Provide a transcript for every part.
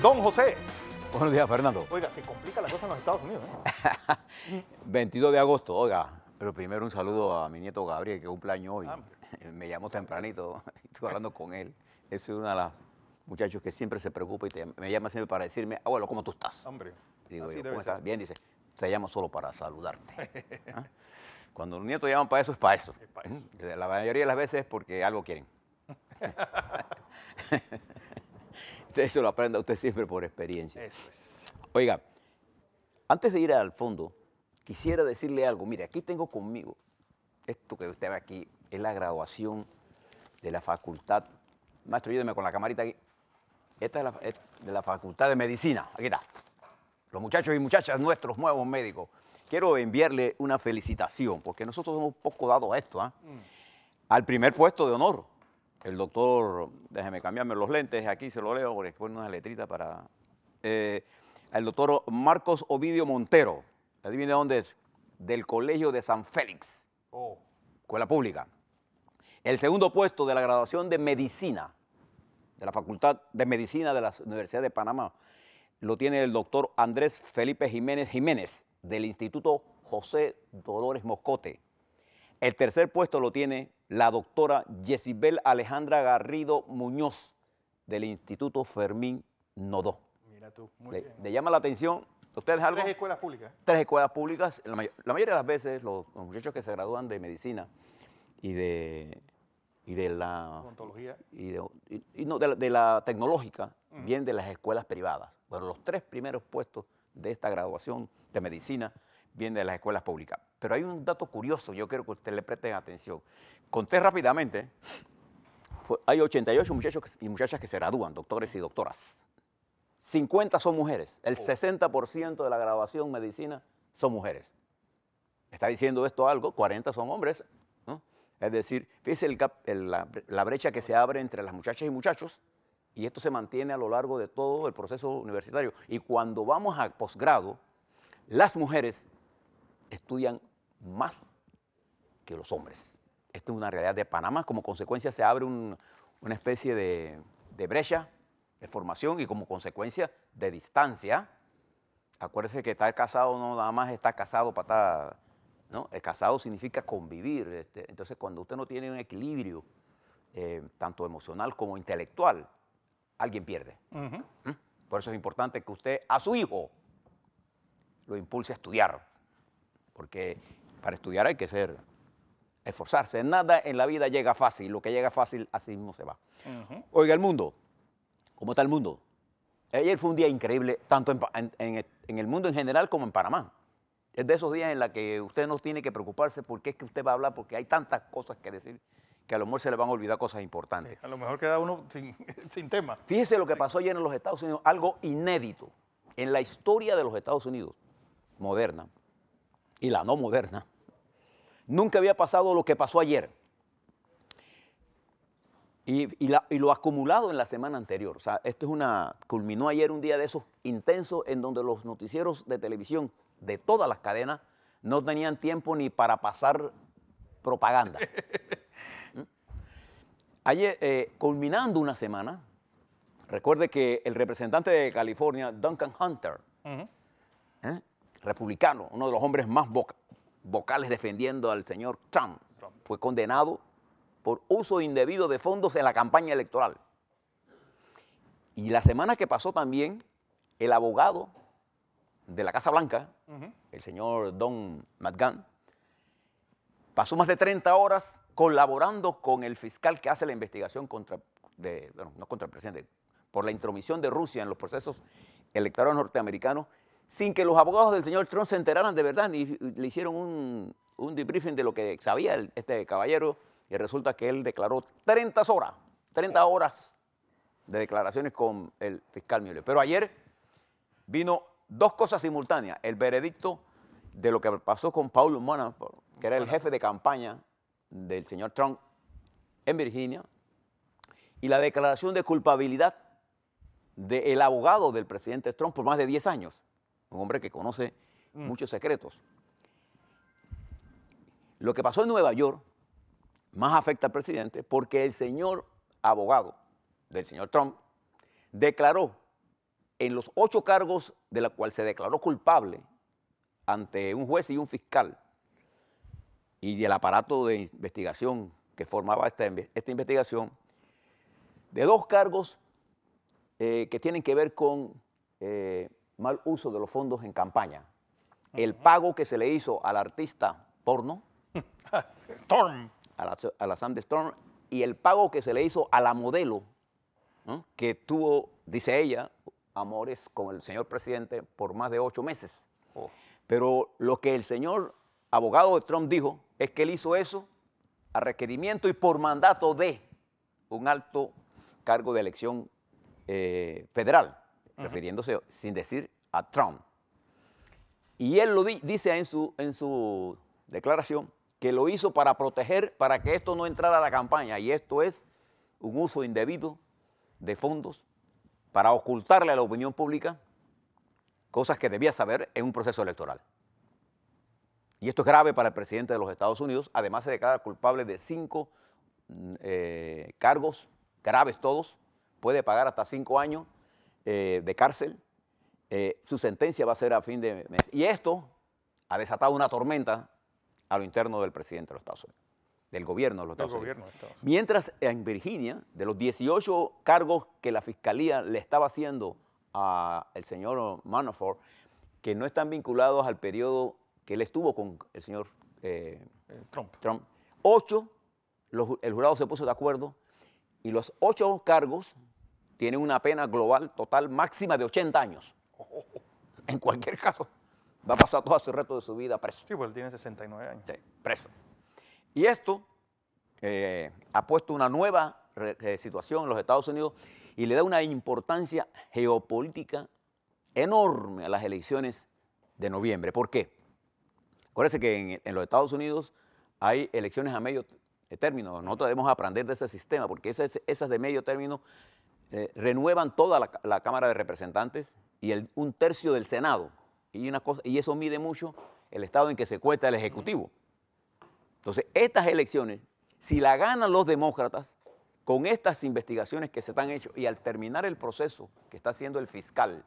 Don José. Buenos días, Fernando. Oiga, se complica la cosa en los Estados Unidos. 22 ¿eh? de agosto, oiga. Pero primero un saludo a mi nieto Gabriel, que cumple año hoy. me llamó tempranito, estoy hablando con él. Es uno de los muchachos que siempre se preocupa y me llama siempre para decirme, abuelo, ¿cómo tú estás? Hombre. Digo, ¿cómo Bien, dice, se llama solo para saludarte. ¿Ah? Cuando los nietos llaman para eso, es para eso. Es para eso. La mayoría de las veces es porque algo quieren. Eso lo aprenda usted siempre por experiencia. Eso es. Oiga, antes de ir al fondo, quisiera decirle algo. Mire, aquí tengo conmigo, esto que usted ve aquí es la graduación de la facultad. Maestro, ayúdeme con la camarita aquí. Esta es, de la Facultad de Medicina. Aquí está. Los muchachos y muchachas, nuestros nuevos médicos. Quiero enviarle una felicitación, porque nosotros hemos poco dado a esto. ¿ah? Mm. Al primer puesto de honor el doctor, déjeme cambiarme los lentes, aquí se lo leo porque pone una letrita para... Eh, el doctor Marcos Ovidio Montero, adivine dónde es, del Colegio de San Félix, oh. escuela pública. El segundo puesto de la graduación de Medicina, de la Facultad de Medicina de la Universidad de Panamá, lo tiene el doctor Andrés Felipe Jiménez Jiménez, del Instituto José Dolores Moscote. El tercer puesto lo tiene la doctora Yesibel Alejandra Garrido Muñoz del Instituto Fermín Nodó. Mira tú, muy le, bien. ¿Le llama la atención? ¿Ustedes algo? Tres escuelas públicas. Tres escuelas públicas. La, mayoría de las veces los, muchachos que se gradúan de medicina y de, y de la... Y, de, la, tecnológica vienen de las escuelas privadas. Bueno, los tres primeros puestos de esta graduación de medicina vienen de las escuelas públicas. Pero hay un dato curioso, yo quiero que usted le preste atención. Conté rápidamente, hay 88 muchachos y muchachas que se gradúan, doctores y doctoras. 50 son mujeres, el 60% de la graduación en medicina son mujeres. Está diciendo esto algo, 40 son hombres. Es decir, fíjese la brecha que se abre entre las muchachas y muchachos, y esto se mantiene a lo largo de todo el proceso universitario. Y cuando vamos a posgrado, las mujeres estudian más que los hombres. Esta es una realidad de Panamá. Como consecuencia se abre una especie de, brecha de formación y como consecuencia de distancia. Acuérdese que estar casado no nada más está casado para ¿no? El eh, casado significa convivir. Este, entonces, cuando usted no tiene un equilibrio, eh, tanto emocional como intelectual, alguien pierde. ¿Mm? Por eso es importante que usted a su hijo lo impulse a estudiar. Porque para estudiar hay que ser, esforzarse. Nada en la vida llega fácil, lo que llega fácil así mismo se va. Oiga, el mundo, ¿cómo está el mundo? Ayer fue un día increíble, tanto en, e, el mundo en general como en Panamá. Es de esos días en los que usted no tiene que preocuparse porque es que usted va a hablar, porque hay tantas cosas que decir que a lo mejor se le van a olvidar cosas importantes. a lo mejor queda uno sin, sin, tema. Fíjese lo que pasó ayer en los Estados Unidos, algo inédito en la historia de los Estados Unidos moderna y la no moderna. Nunca había pasado lo que pasó ayer. Y, lo acumulado en la semana anterior. O sea, esto es una. culminó ayer un día de esos intensos en donde los noticieros de televisión de todas las cadenas no tenían tiempo ni para pasar propaganda. ¿Mm? ayer, eh, culminando una semana, recuerde que el representante de California, Duncan Hunter, ¿eh? republicano, uno de los hombres más vocales defendiendo al señor Trump, fue condenado por uso indebido de fondos en la campaña electoral. Y la semana que pasó también, el abogado de la Casa Blanca, el señor Don McGahn, pasó más de 30 horas colaborando con el fiscal que hace la investigación contra, bueno, no contra el presidente, por la intromisión de Rusia en los procesos electorales norteamericanos sin que los abogados del señor Trump se enteraran de verdad, ni le hicieron un, un debriefing de lo que sabía este caballero, y resulta que él declaró 30 horas, 30 horas de declaraciones con el fiscal Mueller. Pero ayer vino dos cosas simultáneas, el veredicto de lo que pasó con Paulo Manafort, que era el jefe de campaña del señor Trump en Virginia, y la declaración de culpabilidad del abogado del presidente Trump por más de 10 años, un hombre que conoce mm. muchos secretos. Lo que pasó en Nueva York más afecta al presidente porque el señor abogado del señor Trump declaró en los ocho cargos de la cual se declaró culpable ante un juez y un fiscal y el aparato de investigación que formaba esta, esta investigación, de dos cargos eh, que tienen que ver con eh, mal uso de los fondos en campaña. El pago que se le hizo al artista porno. Storm. A la, Sandy Storm. Y el pago que se le hizo a la modelo que tuvo, dice ella, amores con el señor presidente por más de ocho meses. Oh. Pero lo que el señor abogado de Trump dijo es que él hizo eso a requerimiento y por mandato de un alto cargo de elección eh, federal refiriéndose sin decir a Trump. Y él lo dice en su, en su declaración que lo hizo para proteger, para que esto no entrara a la campaña. Y esto es un uso indebido de fondos para ocultarle a la opinión pública cosas que debía saber en un proceso electoral. Y esto es grave para el presidente de los Estados Unidos. Además, se declara culpable de cinco eh, cargos graves todos. Puede pagar hasta cinco años eh, de cárcel. Eh, su sentencia va a ser a fin de mes. Y esto ha desatado una tormenta a lo interno del presidente de los Estados Unidos, del gobierno de los Estados, Unidos. Mientras en Virginia, de los 18 cargos que la fiscalía le estaba haciendo al señor Manafort, que no están vinculados al periodo que él estuvo con el señor eh, Trump. Ocho, el jurado se puso de acuerdo y los ocho cargos tiene una pena global total máxima de 80 años. En cualquier caso, va a pasar todo su resto de su vida preso. Sí, pues él tiene 69 años. Sí, preso. Y esto eh, ha puesto una nueva eh, situación en los Estados Unidos y le da una importancia geopolítica enorme a las elecciones de noviembre. ¿Por qué? Acuérdense que en, los Estados Unidos hay elecciones a medio eh, término. No debemos aprender de ese sistema porque esas de medio término eh, renuevan toda la, Cámara de Representantes y un tercio del Senado. Y, eso mide mucho el estado en que se cuesta el Ejecutivo. Entonces, estas elecciones, si la ganan los demócratas, con estas investigaciones que se están hecho, y al terminar el proceso que está haciendo el fiscal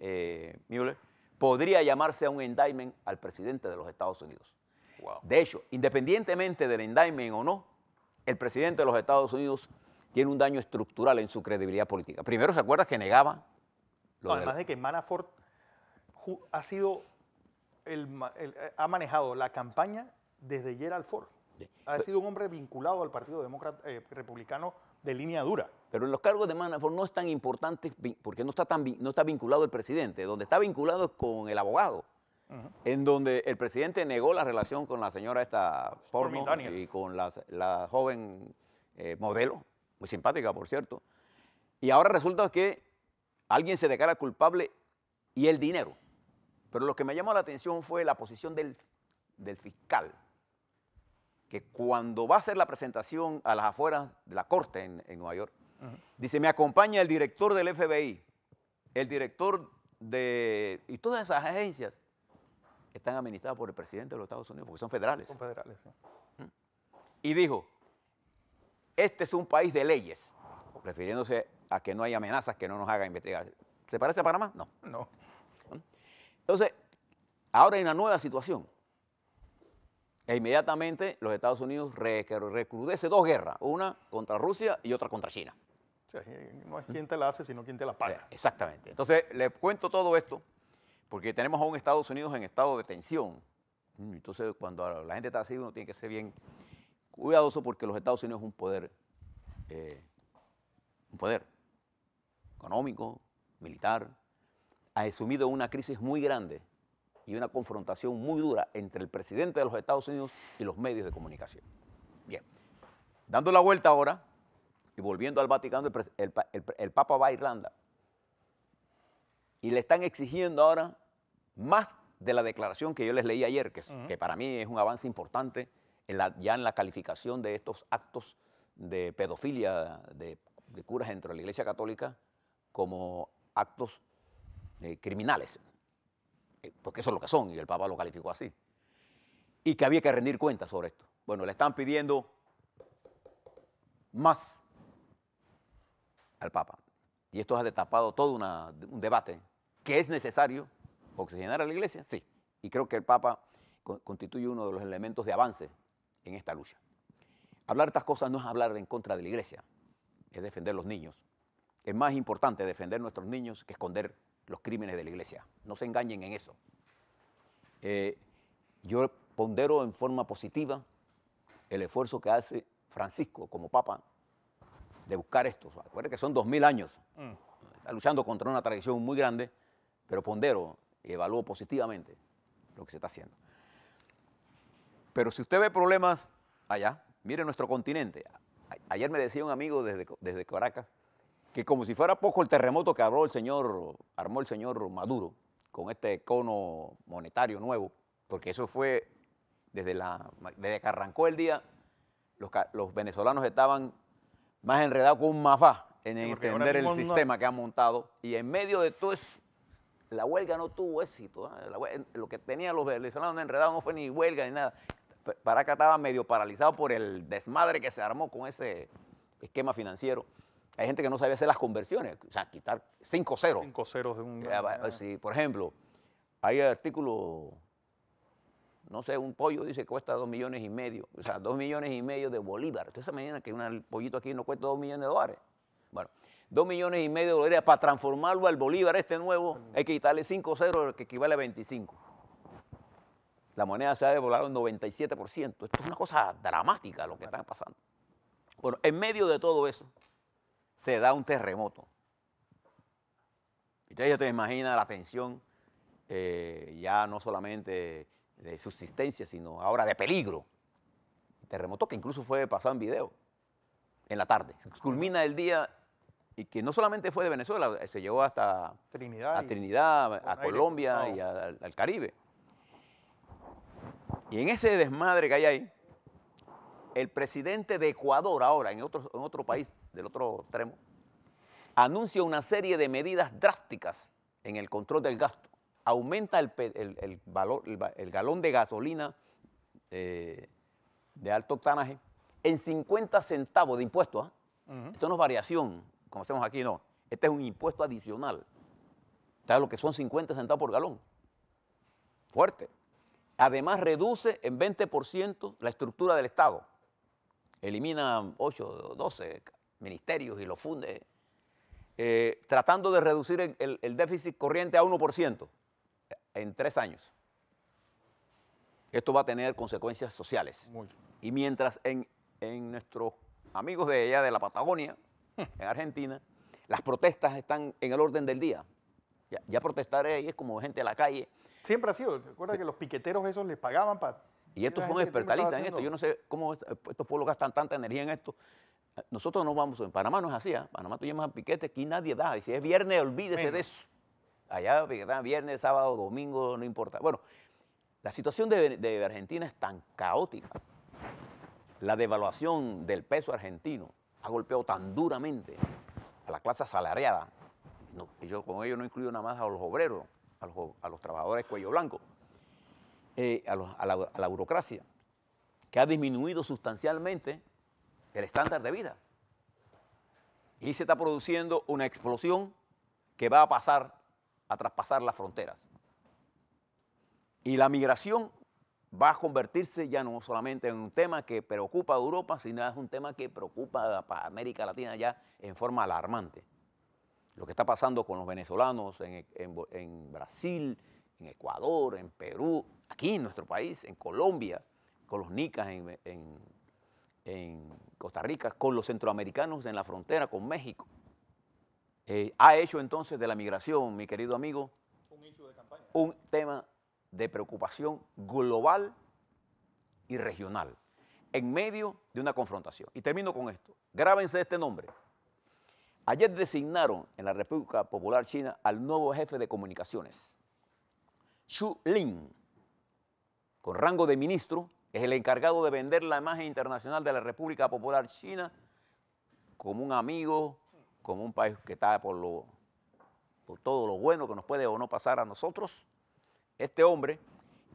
eh, Mueller, podría llamarse a un indictment al presidente de los Estados Unidos. De hecho, independientemente del indictment o no, el presidente de los Estados Unidos tiene un daño estructural en su credibilidad política. Primero, ¿se acuerda que negaba? además de, que Manafort ha sido eh, ha manejado la campaña desde Gerald Ford. Ha sido un hombre vinculado al Partido Demócrata, eh, Republicano de línea dura. Pero en los cargos de Manafort no es tan importante porque no está, tan, no está vinculado el presidente, donde está vinculado es con el abogado, en donde el presidente negó la relación con la señora esta porno y con la, joven eh, modelo, muy simpática por cierto, y ahora resulta que alguien se declara culpable y el dinero. Pero lo que me llamó la atención fue la posición del, del fiscal, que cuando va a hacer la presentación a las afueras de la corte en, Nueva York, dice, me acompaña el director del FBI, el director de... Y todas esas agencias están administradas por el presidente de los Estados Unidos, porque son federales. Son federales, sí. ¿Mm? Y dijo, este es un país de leyes, refiriéndose a que no hay amenazas que no nos hagan investigar. ¿Se parece a Panamá? No. No. Entonces, ahora hay una nueva situación. E inmediatamente los Estados Unidos recrudece dos guerras, una contra Rusia y otra contra China. no es quien te la hace, sino quien te la paga. Eh, exactamente. Entonces, le cuento todo esto porque tenemos a un Estados Unidos en estado de tensión. Mm, entonces, cuando la gente está así, uno tiene que ser bien Cuidadoso porque los Estados Unidos es un poder, eh, un poder económico, militar, ha asumido una crisis muy grande y una confrontación muy dura entre el presidente de los Estados Unidos y los medios de comunicación. Bien, dando la vuelta ahora y volviendo al Vaticano, el, Papa va a Irlanda y le están exigiendo ahora más de la declaración que yo les leí ayer, que para mí es un avance importante ya en la calificación de estos actos de pedofilia de, curas dentro de la Iglesia Católica como actos eh, criminales, eh, porque eso es lo que son, y el Papa lo calificó así, y que había que rendir cuentas sobre esto. Bueno, le están pidiendo más al Papa, y esto ha destapado todo un debate que es necesario oxigenar a la Iglesia, sí, y creo que el Papa constituye uno de los elementos de avance en esta lucha. Hablar estas cosas no es hablar en contra de la iglesia, es defender los niños. Es más importante defender nuestros niños que esconder los crímenes de la iglesia. No se engañen en eso. Eh, yo pondero en forma positiva el esfuerzo que hace Francisco como papa de buscar esto. Acuérdense que son dos mil años. Mm. Está luchando contra una tradición muy grande, pero pondero y evalúo positivamente lo que se está haciendo. Pero si usted ve problemas allá, mire nuestro continente. Ayer me decía un amigo desde, desde Caracas que como si fuera poco el terremoto que el señor, armó el señor Maduro con este cono monetario nuevo, porque eso fue desde, la, desde que arrancó el día, los, venezolanos estaban más enredados con un mafá en entender el sistema que han montado y en medio de todo eso, la huelga no tuvo éxito. ¿ah? lo que tenían los venezolanos enredados no fue ni huelga ni nada. Paraca estaba medio paralizado por el desmadre que se armó con ese esquema financiero. Hay gente que no sabía hacer las conversiones, o sea, quitar 5 ceros. Cinco ceros de un... Eh, ah, sí, por ejemplo, hay artículo, no sé, un pollo dice que cuesta dos millones y medio, o sea, dos millones y medio de bolívares. Ustedes se imaginan que un pollito aquí no cuesta dos millones de dólares. Bueno, dos millones y medio de dólares para transformarlo al bolívar este nuevo, hay que quitarle 5 ceros, que equivale a 25. La moneda se ha devaluado un 97%. Esto es una cosa dramática lo que está pasando. Bueno, en medio de todo eso se da un terremoto. Y ya te imaginas la tensión eh, ya no solamente de subsistencia, sino ahora de peligro. Terremoto que incluso fue pasado en video, en la tarde. Culmina el día y que no solamente fue de Venezuela, se llegó hasta Trinidad, a, Colombia y al Caribe. Y en ese desmadre que hay ahí, el presidente de Ecuador ahora, en otro, país del otro extremo, anuncia una serie de medidas drásticas en el control del gasto. Aumenta el, galón de gasolina eh, de alto octanaje en 50 centavos de impuesto. ¿ah? Esto no es variación, como hacemos aquí, no. Este es un impuesto adicional. ¿Sabes lo que son 50 centavos por galón? Fuerte. Además, reduce en 20% la estructura del Estado. Elimina 8, 12 ministerios y los funde, eh, tratando de reducir el, déficit corriente a 1% en tres años. Esto va a tener consecuencias sociales. Y mientras en, nuestros amigos de allá de la Patagonia, en Argentina, las protestas están en el orden del día. Ya, ya protestar ahí es como gente a la calle Siempre ha sido. Recuerda que los piqueteros esos les pagaban para... Y estos son expertalistas en esto. Yo no sé cómo estos pueblos gastan tanta energía en esto. Nosotros no vamos, en Panamá no es así, ¿ah? Panamá tú llamas a piquete, aquí nadie da. Y si es viernes, olvídese de eso. Allá viernes, sábado, domingo, no importa. Bueno, la situación de, Argentina es tan caótica. La devaluación del peso argentino ha golpeado tan duramente a la clase asalariada. No, yo con ello no incluyo nada más a los obreros, a los, trabajadores cuello blanco, eh, a, la, burocracia, que ha disminuido sustancialmente el estándar de vida. Y se está produciendo una explosión que va a pasar, a traspasar las fronteras. Y la migración va a convertirse ya no solamente en un tema que preocupa a Europa, sino es un tema que preocupa a América Latina ya en forma alarmante lo que está pasando con los venezolanos en, Brasil, en Ecuador, en Perú, aquí en nuestro país, en Colombia, con los nicas en, Costa Rica, con los centroamericanos en la frontera con México. Eh, ha hecho entonces de la migración, mi querido amigo, un, un tema de preocupación global y regional, en medio de una confrontación. Y termino con esto. Grábense este nombre. Ayer designaron en la República Popular China al nuevo jefe de comunicaciones. Xu Lin, con rango de ministro, es el encargado de vender la imagen internacional de la República Popular China como un amigo, como un país que está por, por todo lo bueno que nos puede o no pasar a nosotros. Este hombre,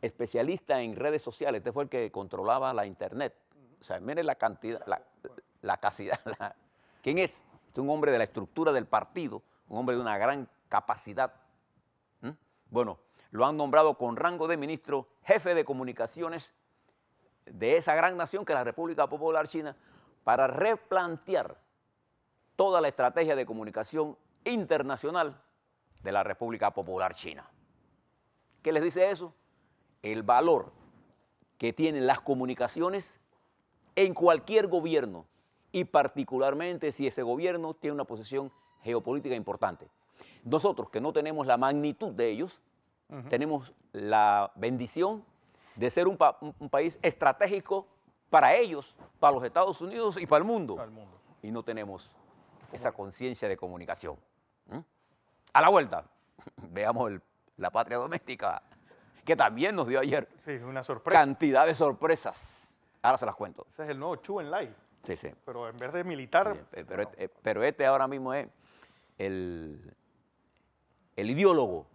especialista en redes sociales, este fue el que controlaba la internet. O sea, miren la cantidad, la, la, ¿Quién es? un hombre de la estructura del partido, un hombre de una gran capacidad. Bueno, lo han nombrado con rango de ministro, jefe de comunicaciones de esa gran nación que es la República Popular China, para replantear toda la estrategia de comunicación internacional de la República Popular China. ¿Qué les dice eso? El valor que tienen las comunicaciones en cualquier gobierno, y particularmente si ese gobierno tiene una posición geopolítica importante. Nosotros que no tenemos la magnitud de ellos, tenemos la bendición de ser un, país estratégico para ellos, para los Estados Unidos y para el mundo. mundo. Y no tenemos esa conciencia de comunicación. ¿Mm? A la vuelta, veamos la patria doméstica, que también nos dio ayer. una sorpresa. Cantidad de sorpresas. Ahora se las cuento. Ese es el nuevo Chu en Live. Sí, sí. Pero en vez de militar. Este, eh, pero, este, ahora mismo es el, el ideólogo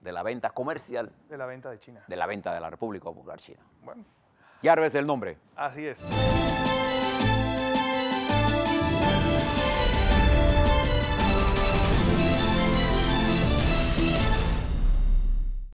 de la venta comercial. De la venta de China. De la venta de la República Popular China. Bueno. Ya ves el nombre. Así es.